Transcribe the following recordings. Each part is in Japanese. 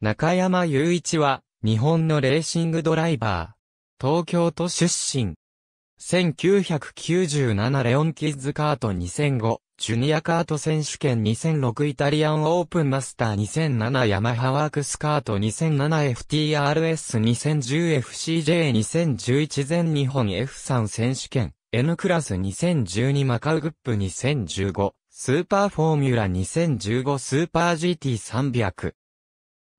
中山雄一は、日本のレーシングドライバー。東京都出身。1997レオンキッズカート2005、ジュニアカート選手権2006イタリアンオープンマスター2007ヤマハワークスカート 2007FTRS2010FCJ2011 全日本 F3 選手権 N クラス2012マカウグップ2015スーパーフォーミュラ2015スーパー GT300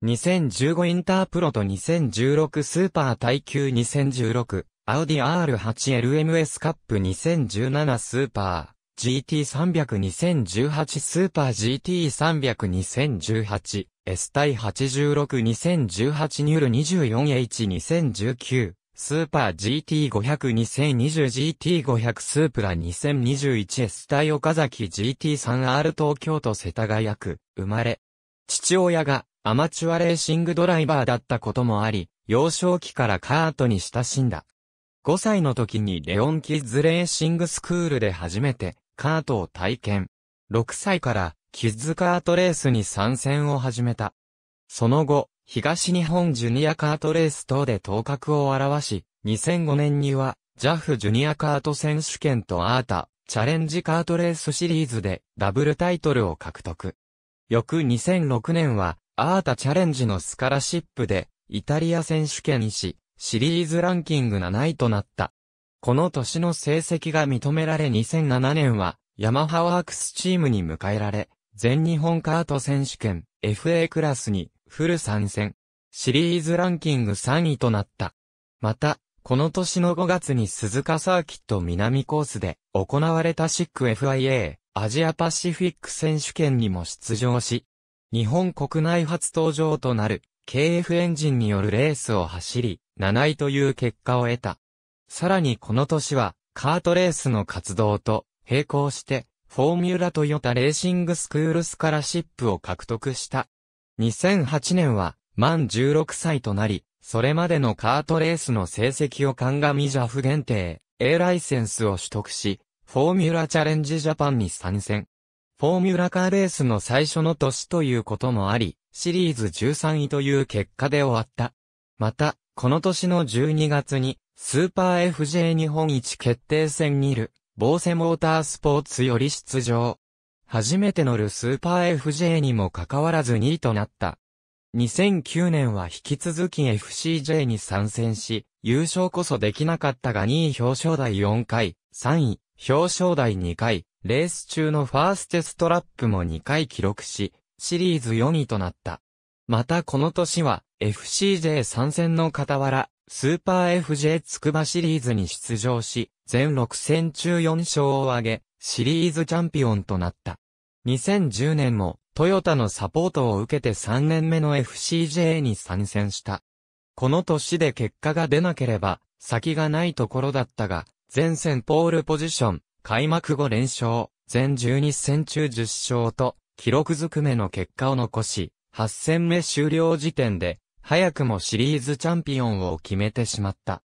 2015インタープロと2016スーパー耐久2016、アウディ R8LMS カップ2017スーパー、GT3002018 スーパー GT3002018、S 対862018ニュール 24H2019、スーパー GT500-2020GT500 スープラ 2021S 対岡崎 GT3R 東京都世田谷区、生まれ。父親がアマチュアレーシングドライバーだったこともあり、幼少期からカートに親しんだ。5歳の時にレオンキッズレーシングスクールで初めてカートを体験。6歳からキッズカートレースに参戦を始めた。その後、東日本ジュニアカートレース等で頭角を現し、2005年には JAF ジュニアカート選手権とアータチャレンジカートレースシリーズでダブルタイトルを獲得。翌2006年はアータチャレンジのスカラシップで、イタリア選手権にし、シリーズランキング7位となった。この年の成績が認められ2007年は、ヤマハワークスチームに迎えられ、全日本カート選手権 FA クラスにフル参戦。シリーズランキング3位となった。また、この年の5月に鈴鹿サーキット南コースで行われたシック FIA アジアパシフィック選手権にも出場し、日本国内初登場となる KF エンジンによるレースを走り、7位という結果を得た。さらにこの年は、カートレースの活動と並行して、フォーミュラトヨタレーシングスクールスカラシップを獲得した。2008年は、満16歳となり、それまでのカートレースの成績を鑑みジャフ限定、A ライセンスを取得し、フォーミュラチャレンジジャパンに参戦。フォーミュラカーレースの最初の年ということもあり、シリーズ13位という結果で終わった。また、この年の12月に、スーパー FJ 日本一決定戦にいる、ボーセモータースポーツより出場。初めて乗るスーパー FJ にもかかわらず2位となった。2009年は引き続き FCJ に参戦し、優勝こそできなかったが2位表彰台4回、3位表彰台2回、レース中のファーステストラップも2回記録し、シリーズ4位となった。またこの年は FCJ 参戦の傍ら、スーパー FJ つくばシリーズに出場し、全6戦中4勝を挙げ、シリーズチャンピオンとなった。2010年も、トヨタのサポートを受けて3年目の FCJ に参戦した。この年で結果が出なければ、先がないところだったが、前線ポールポジション、開幕後連勝、全12戦中10勝と、記録ずくめの結果を残し、8戦目終了時点で、早くもシリーズチャンピオンを決めてしまった。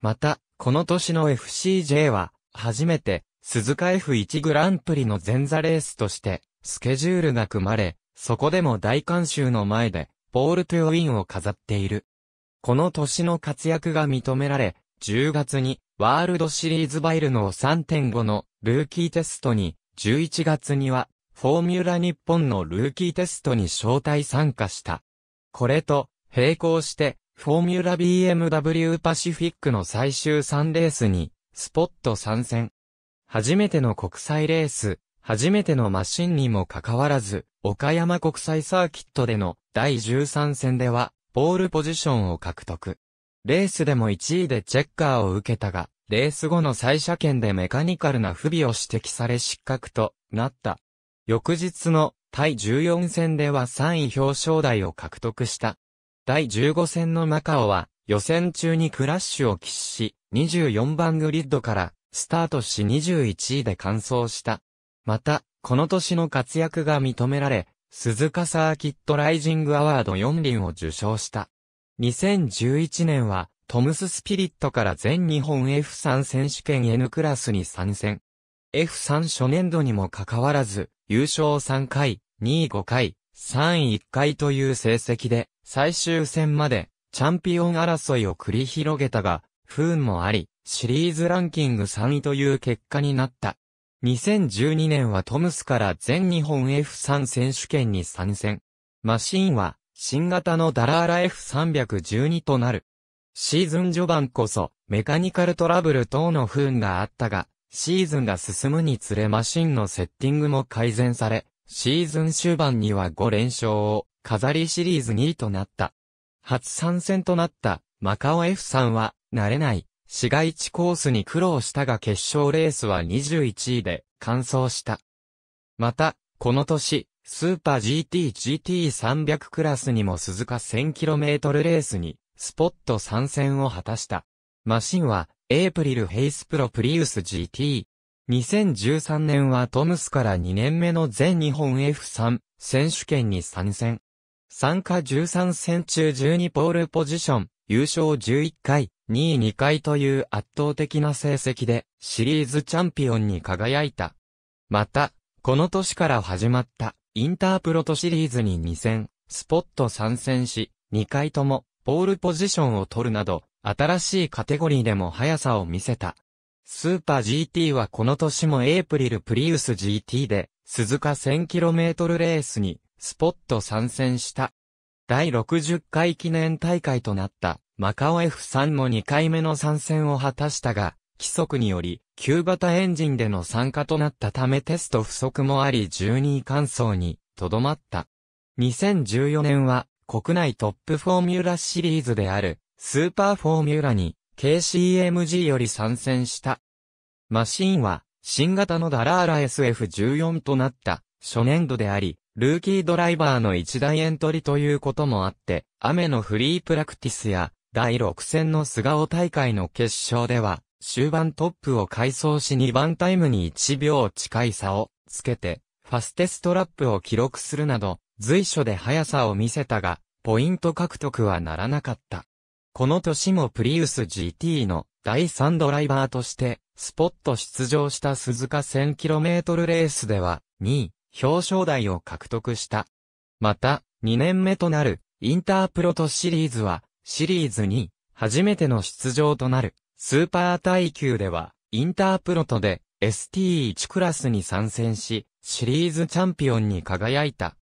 また、この年の FCJ は、初めて、鈴鹿 F1 グランプリの前座レースとして、スケジュールが組まれ、そこでも大観衆の前で、ボールトゥウィンを飾っている。この年の活躍が認められ、10月にワールドシリーズバイルの3.5のルーキーテストに、11月にはフォーミュラ日本のルーキーテストに招待参加した。これと並行して、フォーミュラ BMW パシフィックの最終3レースに、スポット参戦。初めての国際レース、初めてのマシンにもかかわらず、岡山国際サーキットでの第13戦では、ポールポジションを獲得。レースでも1位でチェッカーを受けたが、レース後の再車検でメカニカルな不備を指摘され失格となった。翌日の第14戦では3位表彰台を獲得した。第15戦のマカオは予選中にクラッシュを喫し、24番グリッドからスタートし21位で完走した。また、この年の活躍が認められ、鈴鹿サーキットライジングアワード4輪を受賞した。2011年は、トムススピリットから全日本 F3 選手権 N クラスに参戦。F3 初年度にもかかわらず、優勝3回、2位5回、3位1回という成績で、最終戦まで、チャンピオン争いを繰り広げたが、不運もあり、シリーズランキング3位という結果になった。2012年はトムスから全日本 F3 選手権に参戦。マシンは新型のダラーラ F312 となる。シーズン序盤こそ、メカニカルトラブル等の不運があったが、シーズンが進むにつれマシンのセッティングも改善され、シーズン終盤には5連勝を、飾りシリーズ2位となった。初参戦となったマカオ F さんは、慣れない、市街地コースに苦労したが決勝レースは21位で、完走した。また、この年、スーパー GT-GT300 クラスにも鈴鹿 1000km レースに、スポット参戦を果たした。マシンは、エイプリルヘイスプロプリウス GT。2013年はトムスから2年目の全日本 F3 選手権に参戦。参加13戦中12ポールポジション、優勝11回、2位2回という圧倒的な成績でシリーズチャンピオンに輝いた。また、この年から始まったインタープロトシリーズに2戦、スポット参戦し、2回とも、ポールポジションを取るなど、新しいカテゴリーでも速さを見せた。スーパー GT はこの年もエイプリルプリウス GT で、鈴鹿 1000km レースに、スポット参戦した。第60回記念大会となった、マカオ F3 も2回目の参戦を果たしたが、規則により、旧型エンジンでの参加となったためテスト不足もあり12位完走にとどまった。2014年は国内トップフォーミュラシリーズであるスーパーフォーミュラに KCMG より参戦した。マシンは新型のダラーラ SF14 となった初年度であり、ルーキードライバーの一大エントリーということもあって、雨のフリープラクティスや第6戦の菅尾大会の決勝では終盤トップを改装し2番タイムに1秒近い差をつけて、ファステストラップを記録するなど、随所で速さを見せたが、ポイント獲得はならなかった。この年もプリウス GT の第3ドライバーとして、スポット出場した鈴鹿 1000km レースでは、2位、表彰台を獲得した。また、2年目となる、インタープロトシリーズは、シリーズ2、初めての出場となる。スーパー耐久では、インタープロトで ST1 クラスに参戦し、シリーズチャンピオンに輝いた。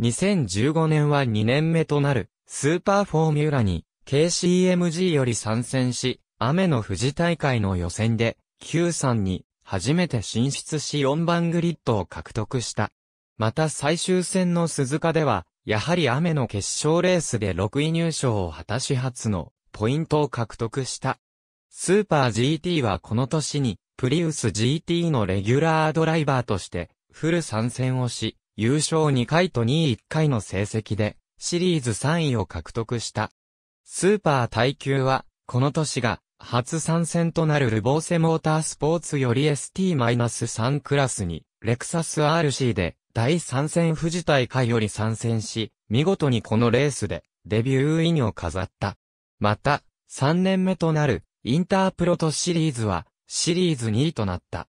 2015年は2年目となる、スーパーフォーミュラに、KCMG より参戦し、雨の富士大会の予選で、Q3 に、初めて進出し4番グリッドを獲得した。また最終戦の鈴鹿では、やはり雨の決勝レースで6位入賞を果たし初のポイントを獲得した。スーパー GT はこの年に、プリウス GT のレギュラードライバーとして、フル参戦をし、優勝2回と2位1回の成績で、シリーズ3位を獲得した。スーパー耐久は、この年が、初参戦となるルボーセモータースポーツより ST-3 クラスに、レクサス RC で、第3戦富士大会より参戦し、見事にこのレースで、デビューインを飾った。また、3年目となる、インタープロトシリーズは、シリーズ2位となった。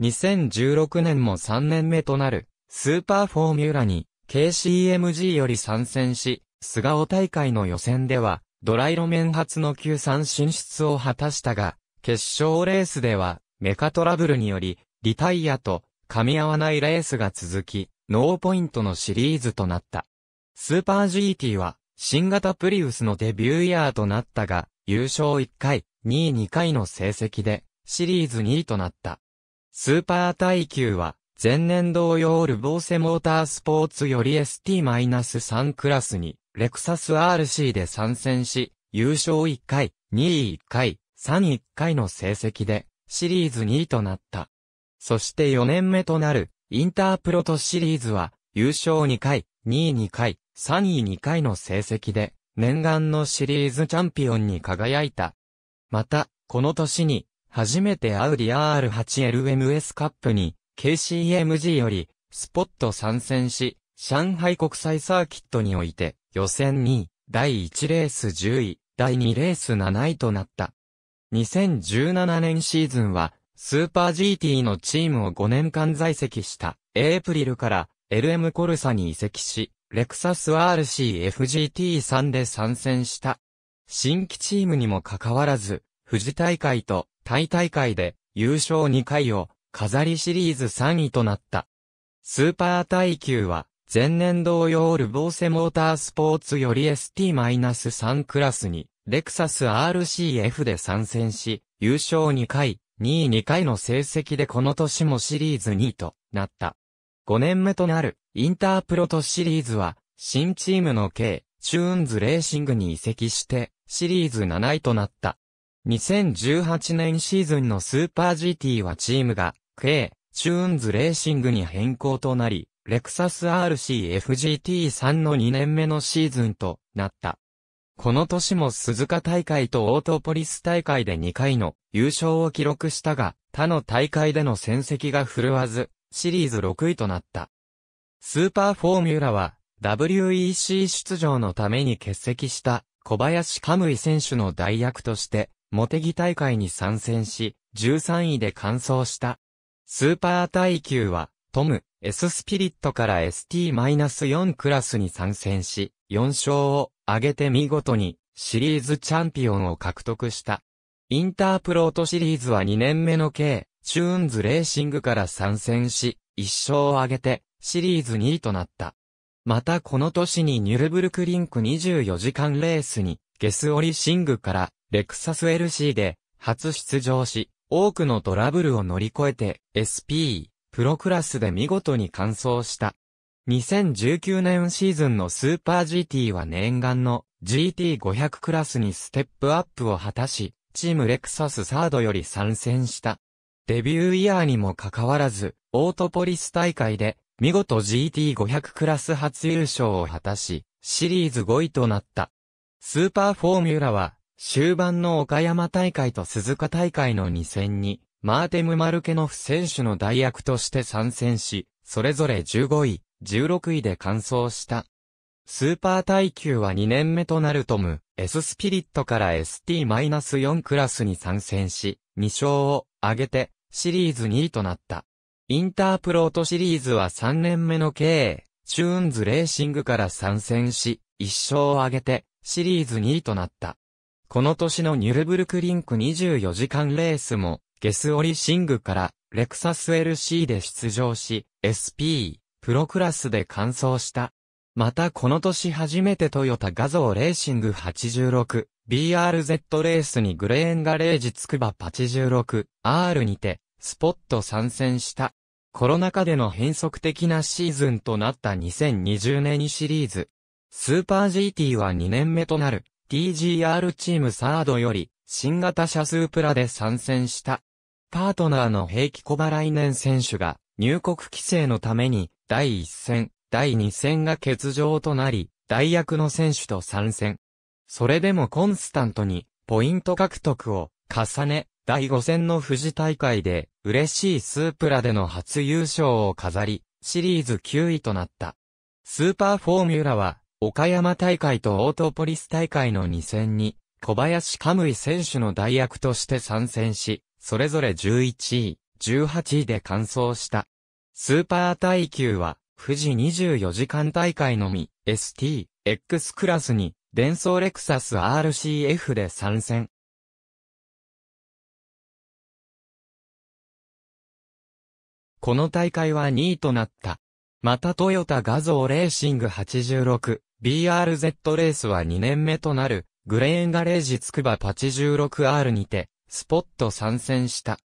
2016年も3年目となる、スーパーフォーミュラに、KCMG より参戦し、菅尾大会の予選では、ドライ路面初の級3進出を果たしたが、決勝レースでは、メカトラブルにより、リタイアと、噛み合わないレースが続き、ノーポイントのシリーズとなった。スーパー GT は、新型プリウスのデビューイヤーとなったが、優勝1回、2位2回の成績で、シリーズ2位となった。スーパー耐久は、前年同様ルボーセモータースポーツより ST-3 クラスに、レクサス RC で参戦し、優勝1回、2位1回、3位1回の成績で、シリーズ2位となった。そして4年目となる、インタープロトシリーズは、優勝2回、2位2回、3位2回の成績で、念願のシリーズチャンピオンに輝いた。また、この年に、初めてアウディ R8LMS カップに、KCMG より、スポット参戦し、上海国際サーキットにおいて、予選2位、第1レース10位、第2レース7位となった。2017年シーズンは、スーパー GT のチームを5年間在籍した、エープリルから LM コルサに移籍し、レクサス RCFGT3 で参戦した。新規チームにもかかわらず、富士大会とタイ大会で優勝2回を飾りシリーズ3位となった。スーパー耐久は前年同様ルボーセモータースポーツより ST-3 クラスにレクサス RCF で参戦し、優勝2回、2位2回の成績でこの年もシリーズ2位となった。5年目となる、インタープロトシリーズは、新チームの K、チューンズレーシングに移籍して、シリーズ7位となった。2018年シーズンのスーパー GT はチームが、K、チューンズレーシングに変更となり、レクサス RCFGT3 の2年目のシーズンとなった。この年も鈴鹿大会とオートポリス大会で2回の優勝を記録したが、他の大会での戦績が振るわず、シリーズ6位となった。スーパーフォーミュラは、WEC 出場のために欠席した小林カムイ選手の代役として、モテギ大会に参戦し、13位で完走した。スーパー耐久は、トム、S スピリットから ST-4 クラスに参戦し、4勝を挙げて見事にシリーズチャンピオンを獲得した。インタープロートシリーズは2年目の計チューンズレーシングから参戦し、一勝を挙げて、シリーズ2位となった。またこの年にニュルブルクリンク24時間レースに、ゲスオリシングからレクサス LC で初出場し、多くのトラブルを乗り越えて SP、プロクラスで見事に完走した。2019年シーズンのスーパー GT は念願の GT500 クラスにステップアップを果たし、チームレクサスサードより参戦した。デビューイヤーにもかかわらず、オートポリス大会で、見事 GT500 クラス初優勝を果たし、シリーズ5位となった。スーパーフォーミュラは、終盤の岡山大会と鈴鹿大会の2戦に、マーテム・マルケノフ選手の代役として参戦し、それぞれ15位、16位で完走した。スーパー耐久は2年目となるトム、S スピリットから ST-4 クラスに参戦し、2勝を挙げて、シリーズ2位となった。インタープロートシリーズは3年目の K、チューンズレーシングから参戦し、1勝を挙げて、シリーズ2位となった。この年のニュルブルクリンク24時間レースも、ゲスオリシングから、レクサス LC で出場し、SP、プロクラスで完走した。またこの年初めてトヨタ画像レーシング86、BRZ レースにグレーンガレージつくば8 6 r にて、スポット参戦した。コロナ禍での変則的なシーズンとなった2020年シリーズ。スーパー GT は2年目となる TGR チームサードより新型車スープラで参戦した。パートナーの平気小原来年選手が入国規制のために第1戦、第2戦が欠場となり、代役の選手と参戦。それでもコンスタントに、ポイント獲得を重ね、第5戦の富士大会で、嬉しいスープラでの初優勝を飾り、シリーズ9位となった。スーパーフォーミュラは、岡山大会とオートポリス大会の2戦に、小林カムイ選手の代役として参戦し、それぞれ11位、18位で完走した。スーパー耐久は、富士24時間大会のみ、ST、X クラスにデンソーレクサス RCF で参戦。この大会は2位となった。またトヨタ画像レーシング 86BRZ レースは2年目となるグレーンガレージつくば 86R にてスポット参戦した。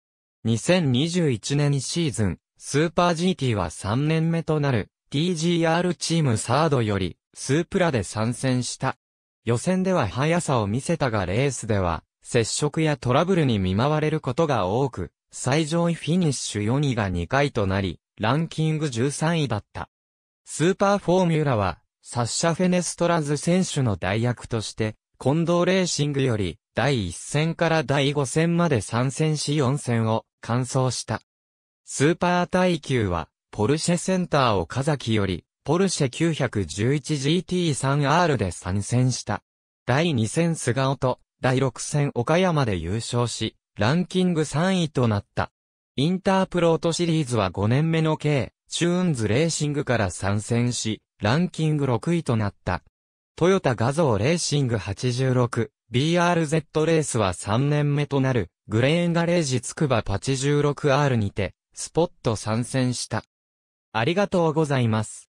2021年シーズンスーパー GT は3年目となる TGR チームサードよりスープラで参戦した。予選では速さを見せたがレースでは、接触やトラブルに見舞われることが多く、最上位フィニッシュ4位が2回となり、ランキング13位だった。スーパーフォーミュラは、サッシャ・フェネストラズ選手の代役として、近藤レーシングより、第1戦から第5戦まで参戦し4戦を完走した。スーパー耐久は、ポルシェセンター岡崎より、ポルシェ 911GT3R で参戦した。第2戦菅尾と、第6戦岡山で優勝し、ランキング3位となった。インタープロートシリーズは5年目の K、チューンズレーシングから参戦し、ランキング6位となった。トヨタ画像レーシング 86BRZ レースは3年目となる、グレーンガレージつくば 86R にて、スポット参戦した。ありがとうございます。